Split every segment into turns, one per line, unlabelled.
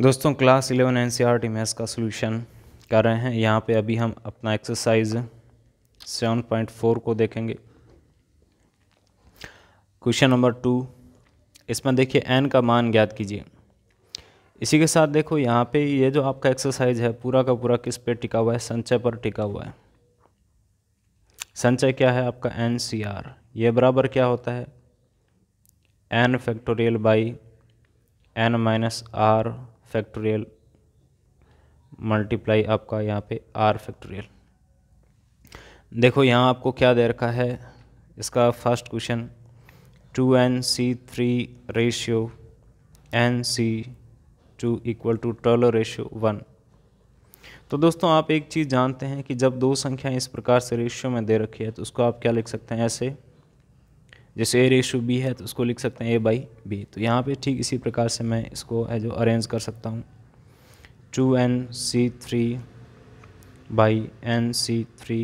दोस्तों class 11 N C R T maths का solution कर रहे हैं यहाँ पे अभी हम अपना एक्सरसाइज 7.4 को देखेंगे क्वेश्चन नंबर टू इसमें देखिए एन का मान ज्ञात कीजिए इसी के साथ देखो यहाँ पे ये जो आपका एक्सरसाइज है पूरा का पूरा किस पे टिका हुआ है संचय पर टिका हुआ है संचय क्या है आपका एन सी आर ये बराबर क्या होता है N factorial by N minus R factorial multiply आपका यहाँ पे आर फैक्टोरियल देखो यहाँ आपको क्या दे रखा है इसका first question two N C three ratio N C two equal to twelve ratio one तो दोस्तों आप एक चीज़ जानते हैं कि जब दो संख्याएं इस प्रकार से रेशियो में दे रखी है तो उसको आप क्या लिख सकते हैं ऐसे जैसे ए रेशो बी है तो उसको लिख सकते हैं ए बाई बी तो यहाँ पे ठीक इसी प्रकार से मैं इसको है जो अरेंज कर सकता हूँ two N C three by N C three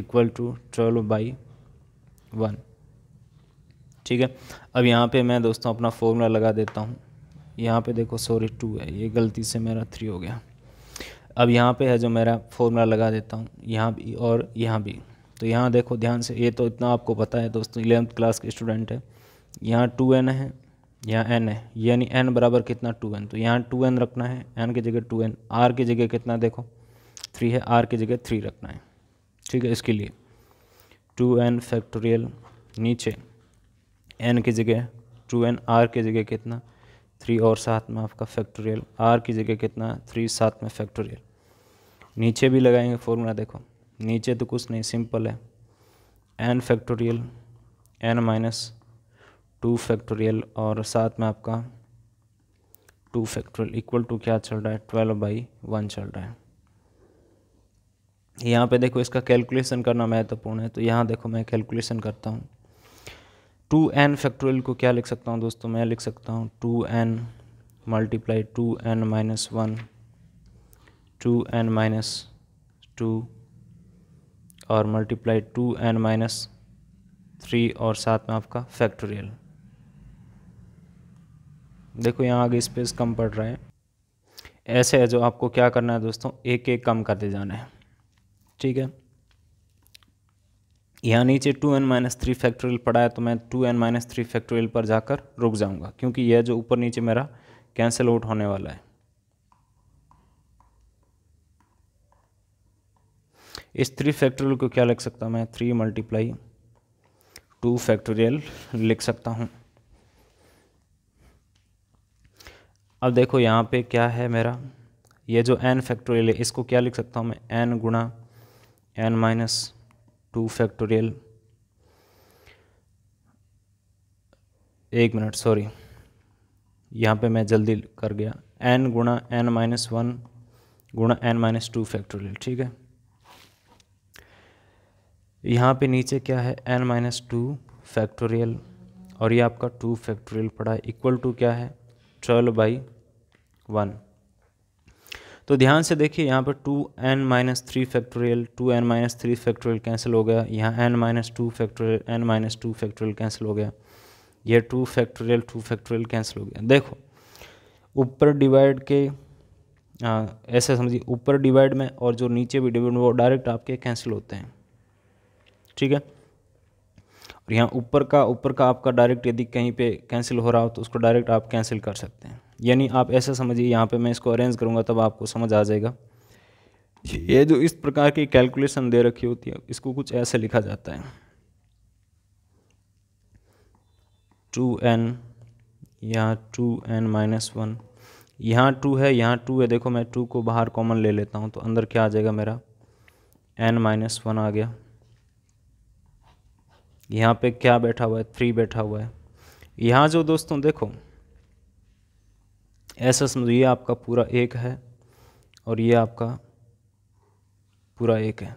equal to twelve by one ठीक है अब यहाँ पे मैं दोस्तों अपना फॉर्मूला लगा देता हूँ यहाँ पे देखो सॉरी टू है ये गलती से मेरा थ्री हो गया अब यहाँ पे है जो मेरा फॉर्मूला लगा देता हूँ यहाँ भी और यहाँ भी तो यहाँ देखो ध्यान से ये तो इतना आपको पता है दोस्तों इलेवंथ क्लास के स्टूडेंट है यहाँ टू एन है यहाँ एन है यानी एन बराबर कितना टू एन तो यहाँ टू एन रखना है एन की जगह टू एन आर की जगह कितना देखो थ्री है आर की जगह थ्री रखना है ठीक है इसके लिए टू एन फैक्टोरियल नीचे एन की जगह टू एन आर की जगह कितना थ्री और साथ में आपका फैक्टोरियल आर की जगह कितना थ्री साथ में फैक्टोरियल नीचे भी लगाएंगे फॉर्मूला देखो नीचे तो कुछ नहीं सिंपल है N factorial N minus two factorial और साथ में आपका टू फैक्टोरियल इक्वल टू क्या चल रहा है ट्वेल्व बाई वन चल रहा है यहाँ पे देखो इसका कैलकुलेशन करना महत्वपूर्ण है तो यहाँ देखो मैं कैलकुलेशन करता हूँ टू एन फैक्टोरियल को क्या लिख सकता हूँ दोस्तों मैं लिख सकता हूँ two N multiply two N minus one two N minus two और multiply two N minus three और साथ में आपका फैक्टोरियल देखो यहाँ आगे स्पेस कम पड़ रहे हैं ऐसे है जो आपको क्या करना है दोस्तों एक एक कम करते जाना है ठीक है यहाँ नीचे two N minus three factorial पड़ा है तो मैं two N minus three factorial पर जाकर रुक जाऊँगा क्योंकि यह जो ऊपर नीचे मेरा कैंसिल आउट होने वाला है इस थ्री फैक्टोरियल को क्या लिख सकता हूँ मैं थ्री मल्टीप्लाई टू फैक्टोरियल लिख सकता हूँ अब देखो यहाँ पे क्या है मेरा ये जो एन फैक्टोरियल है इसको क्या लिख सकता हूँ मैं एन गुणा एन माइनस टू फैक्टोरियल एक मिनट सॉरी यहाँ पे मैं जल्दी कर गया एन गुणा एन माइनस वन गुणा एन माइनस टू फैक्टोरियल ठीक है यहाँ पे नीचे क्या है एन माइनस टू फैक्टोरियल और ये आपका टू फैक्टोरियल पड़ा है इक्वल टू क्या है ट्वेल्व बाई वन तो ध्यान से देखिए यहाँ पर two N minus three factorial two N minus three factorial cancel हो गया यहाँ N minus two factorial N minus two factorial cancel हो गया यह two factorial two factorial cancel हो गया देखो ऊपर डिवाइड के ऐसा हाँ, ऐसे समझिए ऊपर डिवाइड में और जो नीचे भी डिवाइड वो डायरेक्ट आपके कैंसिल होते हैं ठीक है और यहाँ ऊपर का ऊपर का आपका डायरेक्ट यदि कहीं पे कैंसिल हो रहा हो तो उसको डायरेक्ट आप कैंसिल कर सकते हैं यानी आप ऐसा समझिए यहाँ पे मैं इसको अरेंज करूँगा तब आपको समझ आ जाएगा ये जो इस प्रकार की कैलकुलेशन दे रखी होती है इसको कुछ ऐसे लिखा जाता है टू एन यहाँ टू एन माइनस वन यहाँ टू है यहाँ टू है देखो मैं टू को बाहर कॉमन ले लेता हूँ तो अंदर क्या आ जाएगा मेरा एन माइनस वन आ गया यहाँ पे क्या बैठा हुआ है थ्री बैठा हुआ है यहाँ जो दोस्तों देखो ऐसा समझो ये आपका पूरा एक है और ये आपका पूरा एक है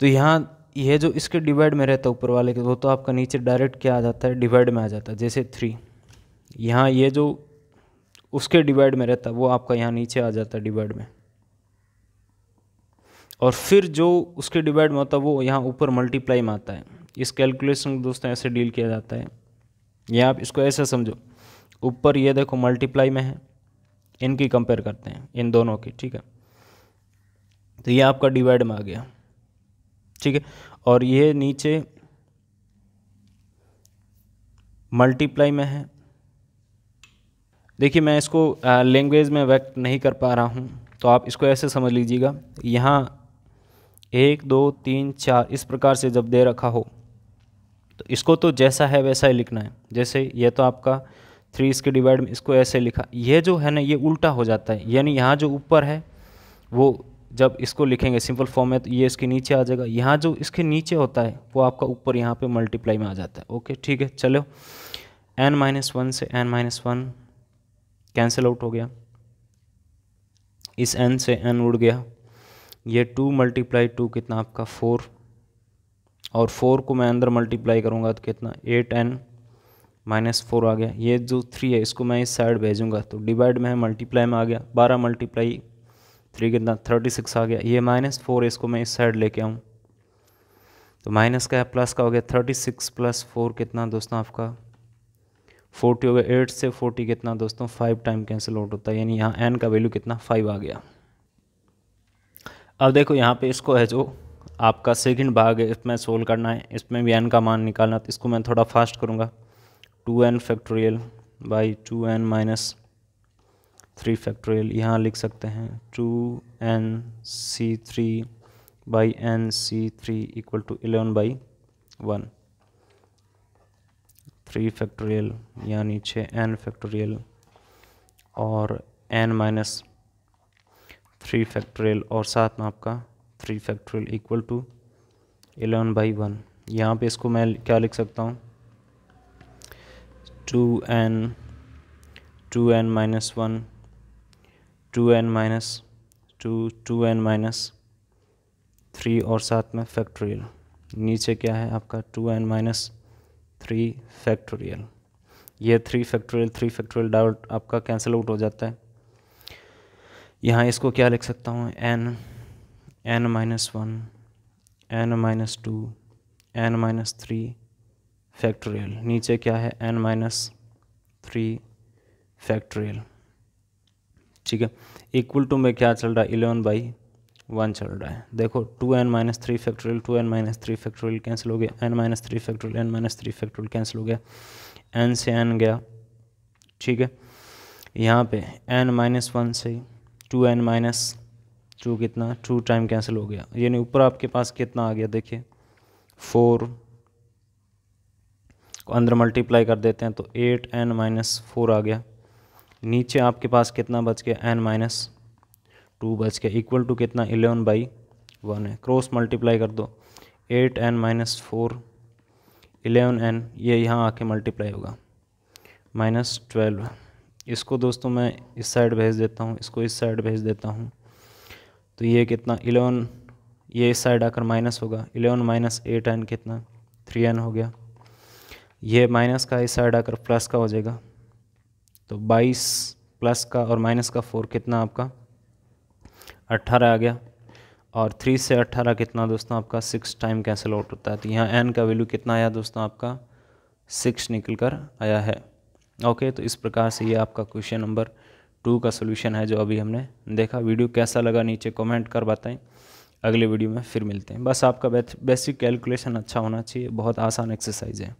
तो यहाँ यह जो इसके डिवाइड में रहता है ऊपर वाले के वो तो आपका नीचे डायरेक्ट क्या आ जाता है डिवाइड में आ जाता है जैसे थ्री यहाँ ये जो उसके डिवाइड में रहता है वो आपका यहाँ नीचे आ जाता है डिवाइड में और फिर जो उसके डिवाइड में होता है वो यहाँ ऊपर मल्टीप्लाई में आता है इस कैलकुलेशन को दोस्तों ऐसे डील किया जाता है या आप इसको ऐसे समझो ऊपर ये देखो मल्टीप्लाई में है इनकी कंपेयर करते हैं इन दोनों की ठीक है तो ये आपका डिवाइड में आ गया ठीक है और ये नीचे मल्टीप्लाई में है देखिए मैं इसको लैंग्वेज में व्यक्त नहीं कर पा रहा हूँ तो आप इसको ऐसे समझ लीजिएगा यहाँ एक दो तीन चार इस प्रकार से जब दे रखा हो तो इसको तो जैसा है वैसा ही लिखना है जैसे ये तो आपका थ्री इसके डिवाइड में इसको ऐसे लिखा ये जो है ना ये उल्टा हो जाता है यानी यहाँ जो ऊपर है वो जब इसको लिखेंगे सिंपल फॉर्म में तो ये इसके नीचे आ जाएगा यहाँ जो इसके नीचे होता है वो आपका ऊपर यहाँ पे मल्टीप्लाई में आ जाता है ओके ठीक है चलो एन माइनस वन से N minus one cancel out हो गया इस एन से एन उड़ गया ये टू मल्टीप्लाई टू कितना आपका फोर और फोर को मैं अंदर मल्टीप्लाई करूँगा तो कितना एट एन माइनस फोर आ गया ये जो थ्री है इसको मैं इस साइड भेजूँगा तो डिवाइड में है मल्टीप्लाई में आ गया बारह मल्टीप्लाई थ्री कितना थर्टी सिक्स आ गया ये माइनस फोर इसको मैं इस साइड लेके आऊँ तो माइनस का है प्लस का हो गया थर्टी सिक्स प्लस फोर कितना दोस्तों आपका फोर्टी हो गया एट से फोर्टी कितना दोस्तों फाइव टाइम कैंसिल आउट होता है यानी यहाँ एन का वैल्यू कितना फाइव आ गया अब देखो यहाँ पे इसको है जो आपका सेकंड भाग है इसमें सोल्व करना है इसमें भी एन का मान निकालना तो इसको मैं थोड़ा फास्ट करूँगा two N factorial by two N minus three factorial यहाँ लिख सकते हैं two N C three by N C three equal to eleven by one three factorial यानी छः एन फैक्टोरियल और एन माइनस थ्री फैक्ट्रियल और साथ में आपका three factorial equal to eleven by one यहाँ पे इसको मैं क्या लिख सकता हूँ two N two N minus one two N minus to to N minus three और साथ में फैक्ट्रियल नीचे क्या है आपका two N minus three factorial ये three factorial three factorial doubt आपका कैंसिल आउट हो जाता है यहाँ इसको क्या लिख सकता हूँ N N minus one N minus two N minus three factorial नीचे क्या है एन माइनस थ्री फैक्टोरियल ठीक है इक्वल टू में क्या चल रहा है इलेवन बाई वन चल रहा है देखो two N minus three factorial two N minus three factorial cancel हो गया N minus three factorial N minus three factorial cancel हो गया एन से एन गया ठीक है यहाँ पे एन माइनस वन से टू एन माइनस टू कितना टू टाइम कैंसिल हो गया यानी ऊपर आपके पास कितना आ गया देखिए फोर को अंदर मल्टीप्लाई कर देते हैं तो एट एन माइनस फोर आ गया नीचे आपके पास कितना बच गया एन माइनस टू बच गया इक्वल टू कितना इलेवन बाई वन है क्रॉस मल्टीप्लाई कर दो eight N minus four eleven N ये यहाँ आके मल्टीप्लाई होगा माइनस ट्वेल्व इसको दोस्तों मैं इस साइड भेज देता हूँ इसको इस साइड भेज देता हूँ तो ये कितना इलेवन ये इस साइड आकर माइनस होगा इलेवन माइनस एट एन कितना थ्री एन हो गया ये माइनस का इस साइड आकर प्लस का हो जाएगा तो बाईस प्लस का और माइनस का फोर कितना आपका अट्ठारह आ गया और थ्री से अट्ठारह कितना दोस्तों आपका सिक्स टाइम कैंसिल आउट होता है तो यहाँ एन का वैल्यू कितना आया दोस्तों आपका सिक्स निकल कर आया है ओके तो इस प्रकार से ये आपका क्वेश्चन नंबर टू का सोल्यूशन है जो अभी हमने देखा वीडियो कैसा लगा नीचे कॉमेंट कर बताएँ अगले वीडियो में फिर मिलते हैं बस आपका बेसिक कैलकुलेशन अच्छा होना चाहिए बहुत आसान एक्सरसाइज है